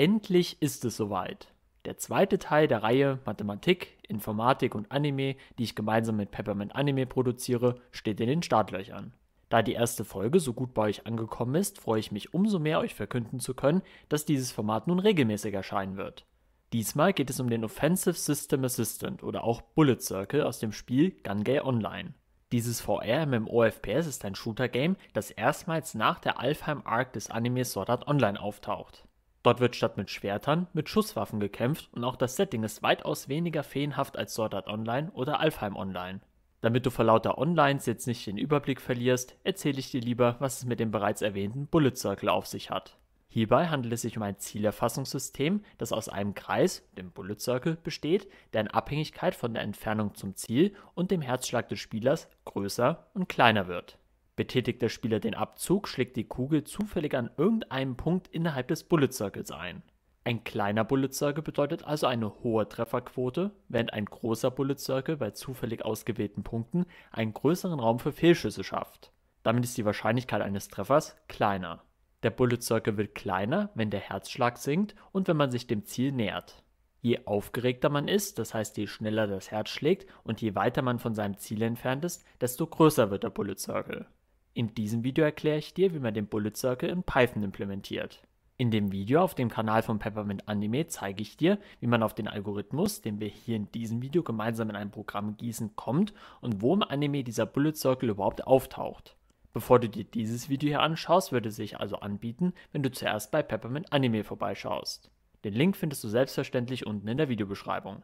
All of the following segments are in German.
Endlich ist es soweit. Der zweite Teil der Reihe Mathematik, Informatik und Anime, die ich gemeinsam mit Peppermint Anime produziere, steht in den Startlöchern. Da die erste Folge so gut bei euch angekommen ist, freue ich mich umso mehr, euch verkünden zu können, dass dieses Format nun regelmäßig erscheinen wird. Diesmal geht es um den Offensive System Assistant oder auch Bullet Circle aus dem Spiel Gungay Online. Dieses VR-MMORFPS ist ein Shooter-Game, das erstmals nach der Alfheim Arc des Animes Sword Art Online auftaucht. Dort wird statt mit Schwertern mit Schusswaffen gekämpft und auch das Setting ist weitaus weniger feenhaft als Sword Art Online oder Alfheim Online. Damit du vor lauter Onlines jetzt nicht den Überblick verlierst, erzähle ich dir lieber, was es mit dem bereits erwähnten Bullet Circle auf sich hat. Hierbei handelt es sich um ein Zielerfassungssystem, das aus einem Kreis, dem Bullet Circle, besteht, der in Abhängigkeit von der Entfernung zum Ziel und dem Herzschlag des Spielers größer und kleiner wird. Betätigt der Spieler den Abzug, schlägt die Kugel zufällig an irgendeinem Punkt innerhalb des Bullet Circles ein. Ein kleiner Bullet Circle bedeutet also eine hohe Trefferquote, während ein großer Bullet Circle bei zufällig ausgewählten Punkten einen größeren Raum für Fehlschüsse schafft. Damit ist die Wahrscheinlichkeit eines Treffers kleiner. Der Bullet Circle wird kleiner, wenn der Herzschlag sinkt und wenn man sich dem Ziel nähert. Je aufgeregter man ist, das heißt je schneller das Herz schlägt und je weiter man von seinem Ziel entfernt ist, desto größer wird der Bullet Circle. In diesem Video erkläre ich dir, wie man den Bullet Circle in Python implementiert. In dem Video auf dem Kanal von Peppermint Anime zeige ich dir, wie man auf den Algorithmus, den wir hier in diesem Video gemeinsam in ein Programm gießen, kommt und wo im Anime dieser Bullet Circle überhaupt auftaucht. Bevor du dir dieses Video hier anschaust, würde es sich also anbieten, wenn du zuerst bei Peppermint Anime vorbeischaust. Den Link findest du selbstverständlich unten in der Videobeschreibung.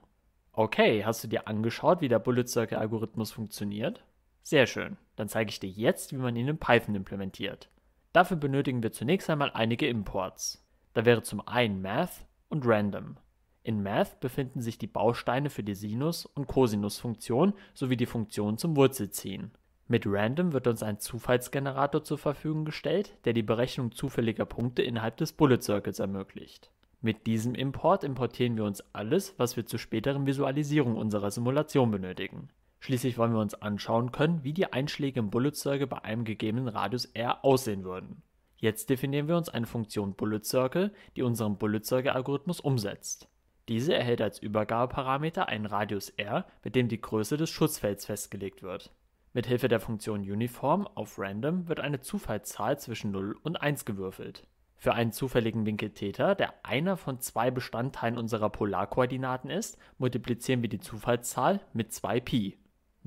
Okay, hast du dir angeschaut, wie der Bullet Circle Algorithmus funktioniert? Sehr schön, dann zeige ich dir jetzt, wie man ihn in Python implementiert. Dafür benötigen wir zunächst einmal einige Imports. Da wäre zum einen Math und Random. In Math befinden sich die Bausteine für die Sinus- und Cosinus-Funktion sowie die Funktion zum Wurzelziehen. Mit Random wird uns ein Zufallsgenerator zur Verfügung gestellt, der die Berechnung zufälliger Punkte innerhalb des Bullet Circles ermöglicht. Mit diesem Import importieren wir uns alles, was wir zur späteren Visualisierung unserer Simulation benötigen. Schließlich wollen wir uns anschauen können, wie die Einschläge im Bullet-Circle bei einem gegebenen Radius R aussehen würden. Jetzt definieren wir uns eine Funktion Bullet Circle, die unseren Bullet-Circle-Algorithmus umsetzt. Diese erhält als Übergabeparameter einen Radius R, mit dem die Größe des Schussfelds festgelegt wird. Mit Hilfe der Funktion uniform auf random wird eine Zufallszahl zwischen 0 und 1 gewürfelt. Für einen zufälligen Winkel Theta, der einer von zwei Bestandteilen unserer Polarkoordinaten ist, multiplizieren wir die Zufallszahl mit 2 Pi.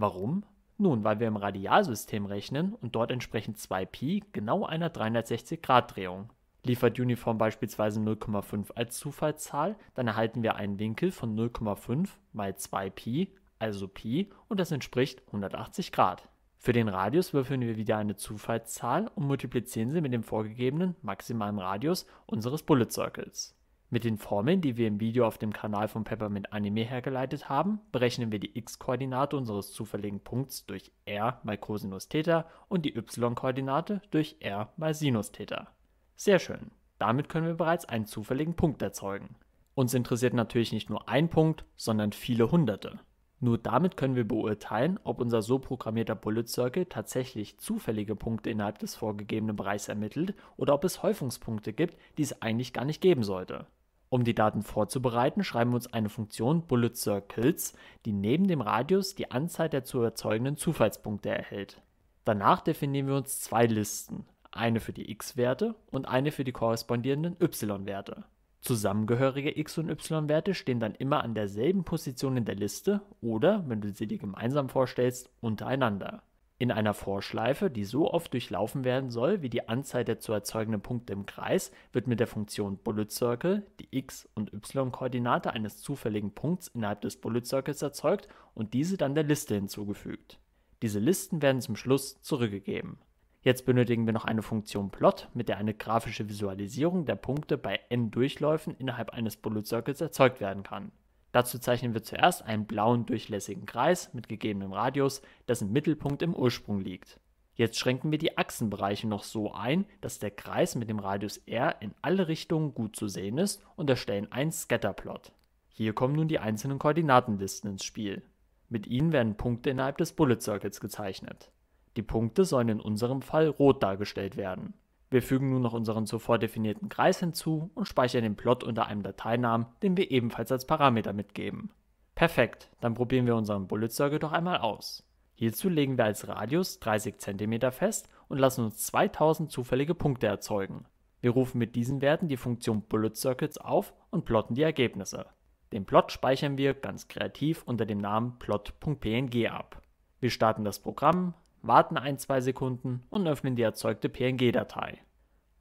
Warum? Nun, weil wir im Radialsystem rechnen und dort entsprechen 2π genau einer 360-Grad-Drehung. Liefert Uniform beispielsweise 0,5 als Zufallszahl, dann erhalten wir einen Winkel von 0,5 mal 2π, also π, und das entspricht 180 Grad. Für den Radius würfeln wir wieder eine Zufallszahl und multiplizieren sie mit dem vorgegebenen maximalen Radius unseres Bullet Circles. Mit den Formeln, die wir im Video auf dem Kanal von Peppermint Anime hergeleitet haben, berechnen wir die x-Koordinate unseres zufälligen Punkts durch r mal Cosinus Theta und die y-Koordinate durch r mal Sinus Theta. Sehr schön, damit können wir bereits einen zufälligen Punkt erzeugen. Uns interessiert natürlich nicht nur ein Punkt, sondern viele hunderte. Nur damit können wir beurteilen, ob unser so programmierter Bullet Circle tatsächlich zufällige Punkte innerhalb des vorgegebenen Bereichs ermittelt oder ob es Häufungspunkte gibt, die es eigentlich gar nicht geben sollte. Um die Daten vorzubereiten, schreiben wir uns eine Funktion Bullet Circles, die neben dem Radius die Anzahl der zu erzeugenden Zufallspunkte erhält. Danach definieren wir uns zwei Listen, eine für die x-Werte und eine für die korrespondierenden y-Werte. Zusammengehörige x- und y-Werte stehen dann immer an derselben Position in der Liste oder, wenn du sie dir gemeinsam vorstellst, untereinander. In einer Vorschleife, die so oft durchlaufen werden soll, wie die Anzahl der zu erzeugenden Punkte im Kreis, wird mit der Funktion Bullet Circle die x und y-Koordinate eines zufälligen Punkts innerhalb des Bullet Circles erzeugt und diese dann der Liste hinzugefügt. Diese Listen werden zum Schluss zurückgegeben. Jetzt benötigen wir noch eine Funktion Plot, mit der eine grafische Visualisierung der Punkte bei n Durchläufen innerhalb eines Bullet Circles erzeugt werden kann Dazu zeichnen wir zuerst einen blauen durchlässigen Kreis mit gegebenem Radius, dessen Mittelpunkt im Ursprung liegt. Jetzt schränken wir die Achsenbereiche noch so ein, dass der Kreis mit dem Radius r in alle Richtungen gut zu sehen ist und erstellen einen Scatterplot. Hier kommen nun die einzelnen Koordinatenlisten ins Spiel. Mit ihnen werden Punkte innerhalb des Bullet Circles gezeichnet. Die Punkte sollen in unserem Fall rot dargestellt werden wir fügen nun noch unseren zuvor definierten Kreis hinzu und speichern den Plot unter einem Dateinamen, den wir ebenfalls als Parameter mitgeben. Perfekt, dann probieren wir unseren Bullet Circle doch einmal aus. Hierzu legen wir als Radius 30 cm fest und lassen uns 2000 zufällige Punkte erzeugen. Wir rufen mit diesen Werten die Funktion Bullet Circuits auf und plotten die Ergebnisse. Den Plot speichern wir ganz kreativ unter dem Namen plot.png ab. Wir starten das Programm, warten ein, zwei Sekunden und öffnen die erzeugte PNG-Datei.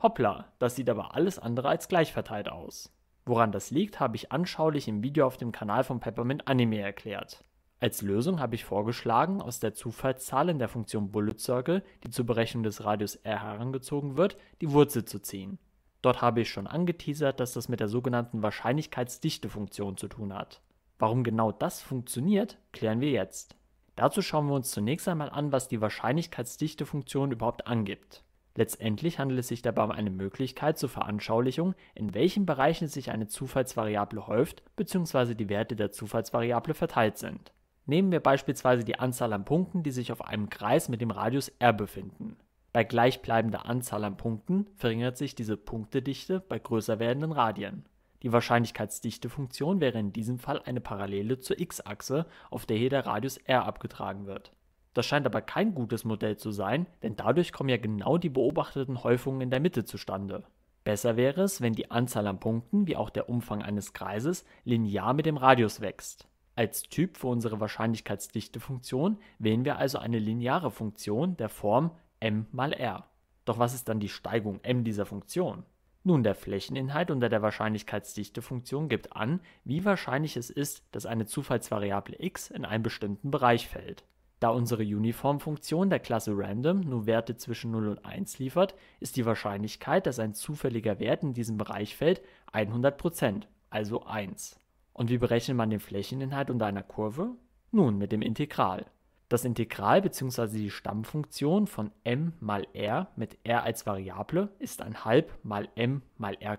Hoppla, das sieht aber alles andere als gleich verteilt aus. Woran das liegt, habe ich anschaulich im Video auf dem Kanal von Peppermint Anime erklärt. Als Lösung habe ich vorgeschlagen, aus der Zufallszahl in der Funktion Bullet Circle, die zur Berechnung des Radius r herangezogen wird, die Wurzel zu ziehen. Dort habe ich schon angeteasert, dass das mit der sogenannten Wahrscheinlichkeitsdichte-Funktion zu tun hat. Warum genau das funktioniert, klären wir jetzt. Dazu schauen wir uns zunächst einmal an, was die Wahrscheinlichkeitsdichtefunktion überhaupt angibt. Letztendlich handelt es sich dabei um eine Möglichkeit zur Veranschaulichung, in welchen Bereichen sich eine Zufallsvariable häuft bzw. die Werte der Zufallsvariable verteilt sind. Nehmen wir beispielsweise die Anzahl an Punkten, die sich auf einem Kreis mit dem Radius r befinden. Bei gleichbleibender Anzahl an Punkten verringert sich diese Punktedichte bei größer werdenden Radien. Die Wahrscheinlichkeitsdichtefunktion wäre in diesem Fall eine Parallele zur x-Achse, auf der hier der Radius r abgetragen wird. Das scheint aber kein gutes Modell zu sein, denn dadurch kommen ja genau die beobachteten Häufungen in der Mitte zustande. Besser wäre es, wenn die Anzahl an Punkten wie auch der Umfang eines Kreises linear mit dem Radius wächst. Als Typ für unsere Wahrscheinlichkeitsdichtefunktion wählen wir also eine lineare Funktion der Form m mal r. Doch was ist dann die Steigung m dieser Funktion? Nun, der Flächeninhalt unter der Wahrscheinlichkeitsdichte-Funktion gibt an, wie wahrscheinlich es ist, dass eine Zufallsvariable x in einen bestimmten Bereich fällt. Da unsere Uniformfuntion der Klasse Random nur Werte zwischen 0 und 1 liefert, ist die Wahrscheinlichkeit, dass ein zufälliger Wert in diesen Bereich fällt, 100%, also 1. Und wie berechnet man den Flächeninhalt unter einer Kurve? Nun, mit dem Integral das Integral bzw. die Stammfunktion von m mal r mit r als Variable ist ein halb mal m mal r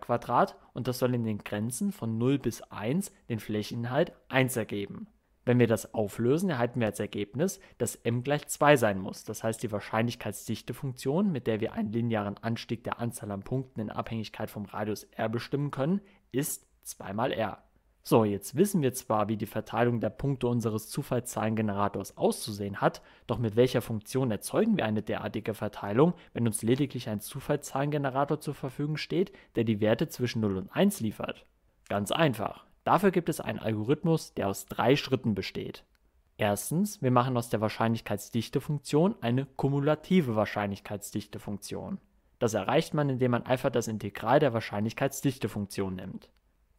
und das soll in den Grenzen von 0 bis 1 den Flächeninhalt 1 ergeben. Wenn wir das auflösen, erhalten wir als Ergebnis, dass m gleich 2 sein muss. Das heißt, die Wahrscheinlichkeitsdichtefunktion, mit der wir einen linearen Anstieg der Anzahl an Punkten in Abhängigkeit vom Radius r bestimmen können, ist 2 mal r. So, jetzt wissen wir zwar, wie die Verteilung der Punkte unseres Zufallszahlengenerators auszusehen hat, doch mit welcher Funktion erzeugen wir eine derartige Verteilung, wenn uns lediglich ein Zufallszahlengenerator zur Verfügung steht, der die Werte zwischen 0 und 1 liefert? Ganz einfach. Dafür gibt es einen Algorithmus, der aus drei Schritten besteht. Erstens, wir machen aus der Wahrscheinlichkeitsdichtefunktion eine kumulative Wahrscheinlichkeitsdichtefunktion. Das erreicht man, indem man einfach das Integral der Wahrscheinlichkeitsdichtefunktion nimmt.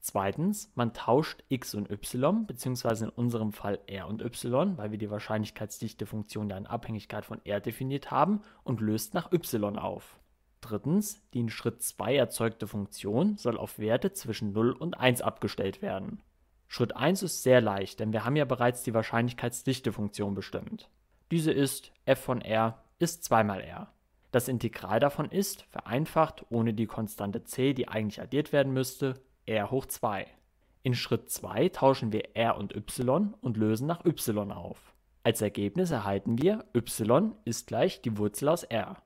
Zweitens, man tauscht x und y, beziehungsweise in unserem Fall r und y, weil wir die Wahrscheinlichkeitsdichte-Funktion ja in Abhängigkeit von r definiert haben, und löst nach y auf. Drittens, die in Schritt 2 erzeugte Funktion soll auf Werte zwischen 0 und 1 abgestellt werden. Schritt 1 ist sehr leicht, denn wir haben ja bereits die Wahrscheinlichkeitsdichte-Funktion bestimmt. Diese ist f von r ist 2 mal r. Das Integral davon ist, vereinfacht ohne die Konstante c, die eigentlich addiert werden müsste, r hoch 2. In Schritt 2 tauschen wir r und y und lösen nach y auf. Als Ergebnis erhalten wir y ist gleich die Wurzel aus r.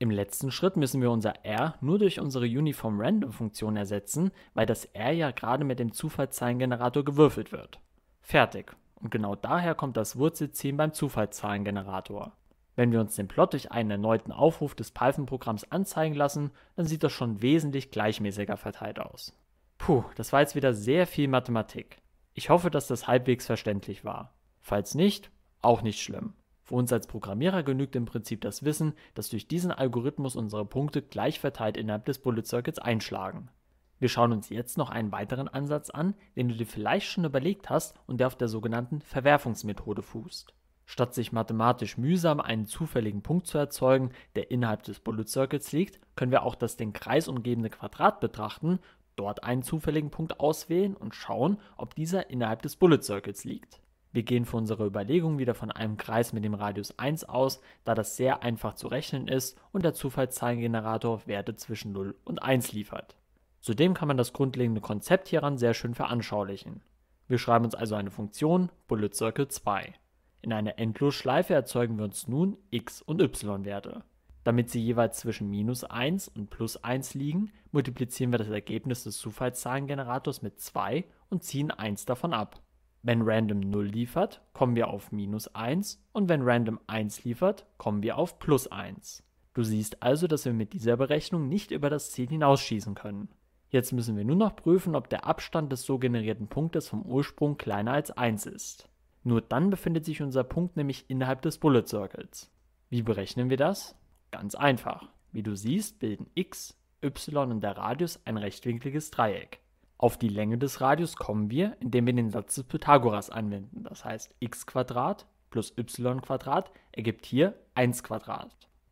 Im letzten Schritt müssen wir unser r nur durch unsere Uniform Random Funktion ersetzen, weil das r ja gerade mit dem Zufallszahlengenerator gewürfelt wird. Fertig. Und genau daher kommt das Wurzelziehen beim Zufallszahlengenerator. Wenn wir uns den Plot durch einen erneuten Aufruf des Python-Programms anzeigen lassen, dann sieht das schon wesentlich gleichmäßiger verteilt aus. Puh, das war jetzt wieder sehr viel Mathematik. Ich hoffe, dass das halbwegs verständlich war. Falls nicht, auch nicht schlimm. Für uns als Programmierer genügt im Prinzip das Wissen, dass durch diesen Algorithmus unsere Punkte gleich verteilt innerhalb des Bullet Circuits einschlagen. Wir schauen uns jetzt noch einen weiteren Ansatz an, den du dir vielleicht schon überlegt hast und der auf der sogenannten Verwerfungsmethode fußt. Statt sich mathematisch mühsam einen zufälligen Punkt zu erzeugen, der innerhalb des Bullet Circuits liegt, können wir auch das den Kreis umgebende Quadrat betrachten, dort einen zufälligen Punkt auswählen und schauen, ob dieser innerhalb des Bullet Circles liegt. Wir gehen für unsere Überlegung wieder von einem Kreis mit dem Radius 1 aus, da das sehr einfach zu rechnen ist und der Zufallszahlengenerator Werte zwischen 0 und 1 liefert. Zudem kann man das grundlegende Konzept hieran sehr schön veranschaulichen. Wir schreiben uns also eine Funktion Bullet Circle 2. In einer Endlosschleife erzeugen wir uns nun x und y-Werte. Damit sie jeweils zwischen minus 1 und plus 1 liegen, multiplizieren wir das Ergebnis des Zufallszahlengenerators mit 2 und ziehen 1 davon ab. Wenn random 0 liefert, kommen wir auf minus 1 und wenn random 1 liefert, kommen wir auf plus 1. Du siehst also, dass wir mit dieser Berechnung nicht über das Ziel hinausschießen können. Jetzt müssen wir nur noch prüfen, ob der Abstand des so generierten Punktes vom Ursprung kleiner als 1 ist. Nur dann befindet sich unser Punkt nämlich innerhalb des Bullet Circles. Wie berechnen wir das? Ganz einfach. Wie du siehst, bilden x, y und der Radius ein rechtwinkliges Dreieck. Auf die Länge des Radius kommen wir, indem wir den Satz des Pythagoras anwenden. Das heißt, x plus y ergibt hier 1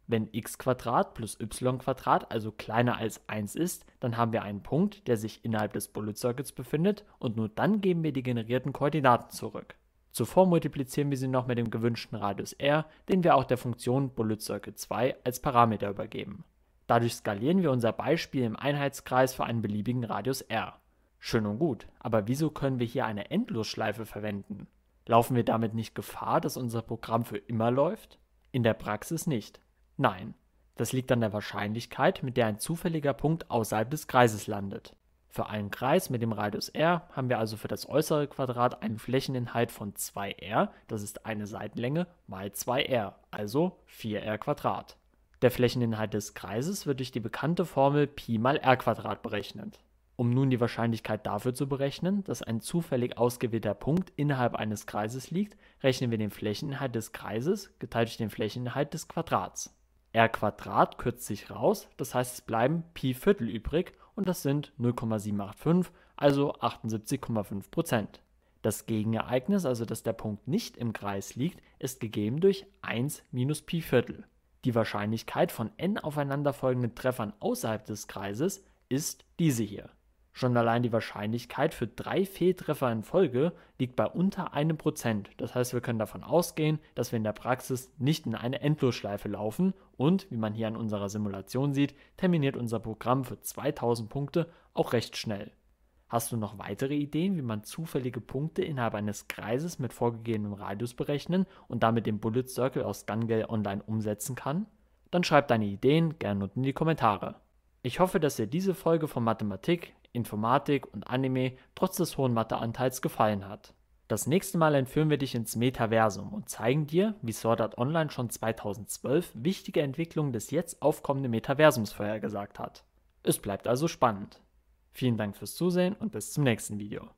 Wenn x plus y also kleiner als 1 ist, dann haben wir einen Punkt, der sich innerhalb des Bullet Circuits befindet und nur dann geben wir die generierten Koordinaten zurück. Zuvor multiplizieren wir sie noch mit dem gewünschten Radius r, den wir auch der Funktion Bullet Circle 2 als Parameter übergeben. Dadurch skalieren wir unser Beispiel im Einheitskreis für einen beliebigen Radius r. Schön und gut, aber wieso können wir hier eine Endlosschleife verwenden? Laufen wir damit nicht Gefahr, dass unser Programm für immer läuft? In der Praxis nicht. Nein, das liegt an der Wahrscheinlichkeit, mit der ein zufälliger Punkt außerhalb des Kreises landet. Für einen Kreis mit dem Radius r haben wir also für das äußere Quadrat einen Flächeninhalt von 2r, das ist eine Seitenlänge, mal 2r, also 4r². Der Flächeninhalt des Kreises wird durch die bekannte Formel Pi mal r² berechnet. Um nun die Wahrscheinlichkeit dafür zu berechnen, dass ein zufällig ausgewählter Punkt innerhalb eines Kreises liegt, rechnen wir den Flächeninhalt des Kreises geteilt durch den Flächeninhalt des Quadrats. r² kürzt sich raus, das heißt es bleiben Pi Viertel übrig und das sind 0,785, also 78,5 Das Gegenereignis, also dass der Punkt nicht im Kreis liegt, ist gegeben durch 1 minus Pi Viertel. Die Wahrscheinlichkeit von n aufeinanderfolgenden Treffern außerhalb des Kreises ist diese hier. Schon allein die Wahrscheinlichkeit für drei Fehltreffer in Folge liegt bei unter einem Prozent. Das heißt, wir können davon ausgehen, dass wir in der Praxis nicht in eine Endlosschleife laufen und, wie man hier an unserer Simulation sieht, terminiert unser Programm für 2000 Punkte auch recht schnell. Hast du noch weitere Ideen, wie man zufällige Punkte innerhalb eines Kreises mit vorgegebenem Radius berechnen und damit den Bullet Circle aus Gungale Online umsetzen kann? Dann schreib deine Ideen gerne unten in die Kommentare. Ich hoffe, dass dir diese Folge von Mathematik Informatik und Anime trotz des hohen Matheanteils gefallen hat. Das nächste Mal entführen wir dich ins Metaversum und zeigen dir, wie Sword Art Online schon 2012 wichtige Entwicklungen des jetzt aufkommenden Metaversums vorhergesagt hat. Es bleibt also spannend. Vielen Dank fürs Zusehen und bis zum nächsten Video.